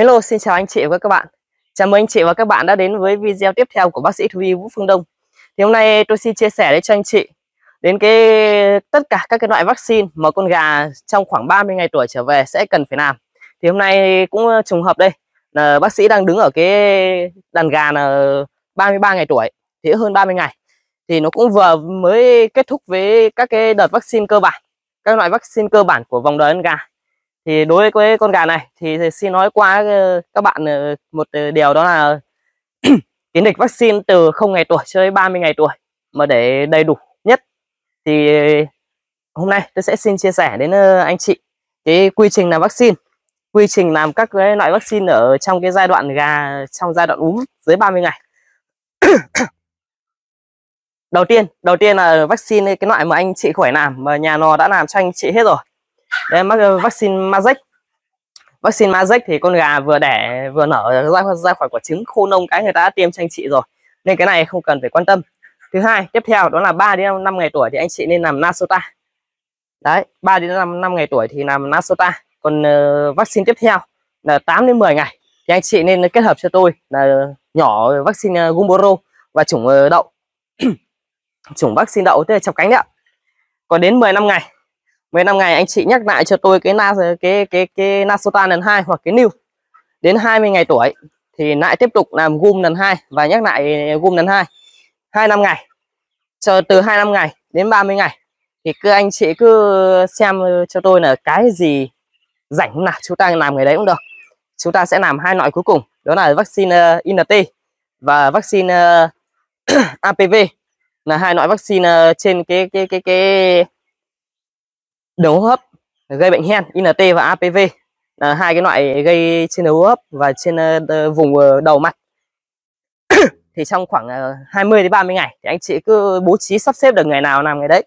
Hello, xin chào anh chị và các bạn. Chào mừng anh chị và các bạn đã đến với video tiếp theo của bác sĩ thú y Vũ Phương Đông. Thì hôm nay tôi xin chia sẻ đến cho anh chị đến cái tất cả các cái loại vaccine mà con gà trong khoảng 30 ngày tuổi trở về sẽ cần phải làm. Thì hôm nay cũng ờ, trùng hợp đây là bác sĩ đang đứng ở cái đàn gà là 33 ngày tuổi, thì hơn 30 ngày. Thì nó cũng vừa mới kết thúc với các cái đợt vaccine cơ bản, các loại vaccine cơ bản của vòng đời ăn gà thì đối với con gà này thì xin nói qua ờ, các bạn ờ, một ờ, điều đó là tiến lịch vaccine từ không ngày tuổi cho đến 30 ngày tuổi mà để đầy đủ nhất thì hôm nay tôi sẽ xin chia sẻ đến anh chị cái quy trình làm vaccine quy trình làm các cái loại vaccine ở trong cái giai đoạn gà trong giai đoạn úm dưới 30 ngày đầu tiên đầu tiên là vaccine cái loại mà anh chị khỏe làm mà nhà nò đã làm cho anh chị hết rồi đây mắc ờ, vaccine Mazex vaccine Mazex thì con gà vừa đẻ vừa nở ra, ra khỏi quả trứng khô nông cái người ta đã tiêm cho anh chị rồi nên cái này không cần phải quan tâm thứ hai tiếp theo đó là 3 đến 5 ngày tuổi thì anh chị nên làm Nasota đấy 3 đến 5, 5 ngày tuổi thì làm Nasota còn uh, vaccine tiếp theo là 8 đến 10 ngày thì anh chị nên kết hợp cho tôi là nhỏ vaccine ờ, Gumboro và chủng đậu chủng vaccine đậu tức là chọc cánh đấy ạ còn đến 15 ngày 15 ngày anh chị nhắc lại cho tôi cái na cái cái cái nasota lần 2 hoặc cái new đến 20 ngày tuổi thì lại tiếp tục làm gum lần 2 và nhắc lại gum lần 2 2 năm ngày chờ từ 2 năm ngày đến 30 ngày thì cứ anh chị cứ xem cho tôi là cái gì rảnh là chúng ta làm ngày đấy cũng được chúng ta sẽ làm hai loại cuối cùng đó là vaccine uh, INT và vaccine uh, APV là hai loại vaccine uh, trên cái cái cái cái đấu hô hấp gây bệnh hen INT và APV là hai cái loại gây trên đấu hô hấp và trên ờ, vùng ờ, đầu mặt thì trong khoảng 20 ờ, đến 30 ngày thì anh chị cứ bố trí sắp xếp được ngày nào làm ngày đấy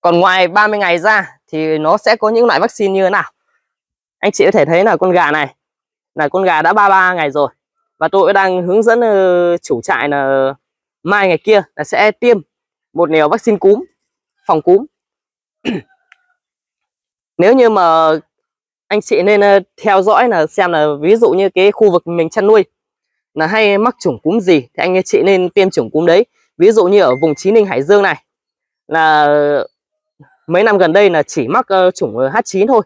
còn ngoài 30 ngày ra thì nó sẽ có những loại vaccine như thế nào anh chị có thể thấy là con gà này là con gà đã 33 ngày rồi và tôi đang hướng dẫn chủ trại là mai ngày kia là sẽ tiêm một liều vaccine cúm phòng cúm nếu như mà anh chị nên ờ, theo dõi là xem là ví dụ như cái khu vực mình chăn nuôi là hay mắc chủng cúm gì thì anh chị nên tiêm chủng cúm đấy ví dụ như ở vùng trí ninh hải dương này là mấy năm gần đây là chỉ mắc uh, chủng h9 thôi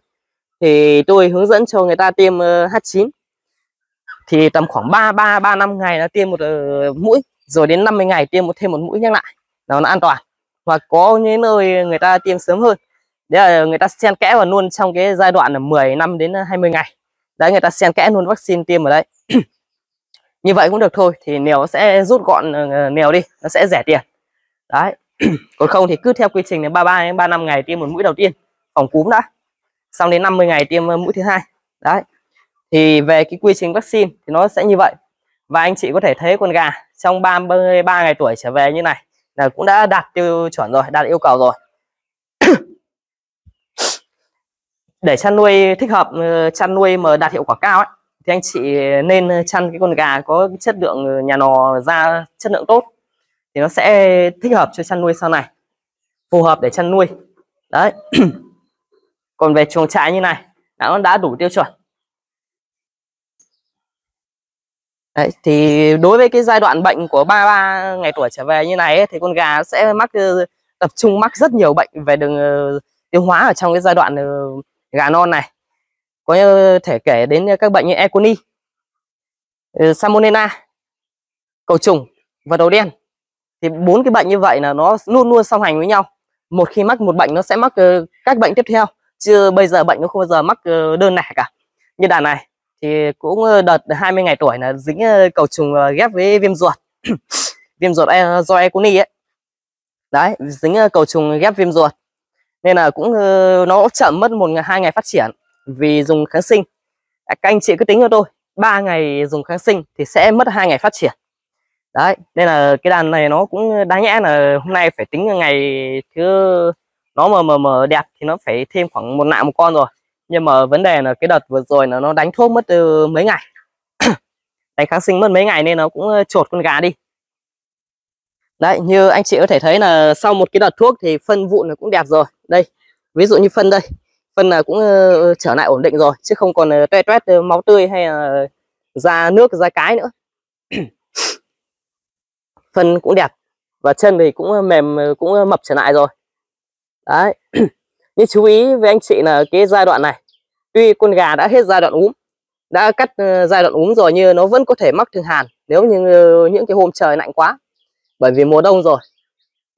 thì tôi hướng dẫn cho người ta tiêm uh, ờ, h9 thì tầm khoảng 3 3 3 5 ngày là tiêm một uh, mũi rồi đến 50 ngày tiêm một thêm một mũi nhắc lại nó, nó an toàn và có những nơi người ta tiêm sớm hơn đấy là người ta xen kẽ vào luôn trong cái giai đoạn là 10 năm đến 20 à, ngày đấy người ta xen kẽ luôn vaccine tiêm ở đấy như vậy cũng được thôi thì nèo sẽ rút gọn ờ, ờ, nèo đi nó sẽ rẻ tiền đấy còn không thì cứ theo quy trình là ba ba ba năm ngày tiêm một mũi đầu tiên phòng cúm đã xong đến 50 ngày tiêm ờ, mũi thứ hai đấy thì về cái quy trình vaccine thì nó sẽ như vậy và anh chị có thể thấy con gà trong 33 ngày tuổi trở về như này là cũng đã đạt tiêu chuẩn rồi đạt yêu cầu rồi để chăn nuôi thích hợp ờ, chăn nuôi mà đạt hiệu quả cao ấy thì anh chị nên chăn cái con gà có chất lượng nhà nò ra chất lượng tốt thì nó sẽ thích hợp cho chăn nuôi sau này phù hợp để chăn nuôi đấy còn về chuồng trại như này nó đã đủ tiêu chuẩn Đấy, thì đối với cái giai đoạn bệnh của 33 ngày tuổi trở về như này ấy, thì con gà sẽ mắc ờ, tập trung mắc rất nhiều bệnh về đường ờ, tiêu hóa ở trong cái giai đoạn ờ, gà non này có thể kể đến các bệnh như E. Salmonella, cầu trùng và đầu đen thì bốn cái bệnh như vậy là nó luôn luôn song hành với nhau một khi mắc một bệnh nó sẽ mắc các bệnh tiếp theo chứ bây giờ bệnh nó không bao giờ mắc đơn lẻ cả như đàn này thì cũng ờ, đợt 20 ngày tuổi là dính ờ, cầu trùng ghép với viêm ruột viêm ruột ờ, do econi ấy đấy dính cầu trùng ghép viêm ruột nên là cũng nó chậm mất một hai ngày phát triển vì dùng kháng sinh à, các anh chị cứ tính cho tôi ba ngày dùng kháng sinh thì sẽ mất hai ngày phát triển đấy nên là cái đàn này nó cũng đáng nhẽ là hôm nay phải tính ngày thứ nó mà mờ mà đẹp thì nó phải thêm khoảng một nạ một con rồi nhưng mà vấn đề là cái đợt vừa rồi là nó đánh thuốc mất ờ, mấy ngày đánh kháng sinh mất mấy ngày nên nó cũng trột ờ, con gà đi đấy như anh chị có thể thấy là sau một cái đợt thuốc thì phân vụn nó cũng đẹp rồi đây ví dụ như phân đây phân là cũng ờ, trở lại ổn định rồi chứ không còn toe toét máu tươi hay là ra nước ra cái nữa phân cũng đẹp và chân thì cũng mềm cũng mập trở lại rồi đấy như chú ý với anh chị là cái giai đoạn này tuy con gà đã hết giai đoạn úm đã cắt ờ, giai đoạn úm rồi nhưng nó vẫn có thể mắc thương hàn nếu như ờ, những cái hôm trời lạnh quá bởi vì mùa đông rồi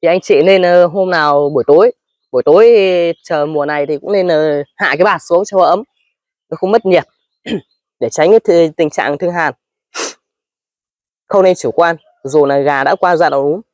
thì anh chị nên ờ, hôm nào buổi tối buổi tối chờ mùa này thì cũng nên hạ cái bạt xuống cho ấm nó không mất nhiệt để tránh cái tình trạng thương hàn không nên chủ quan dù là gà đã qua giai đoạn úm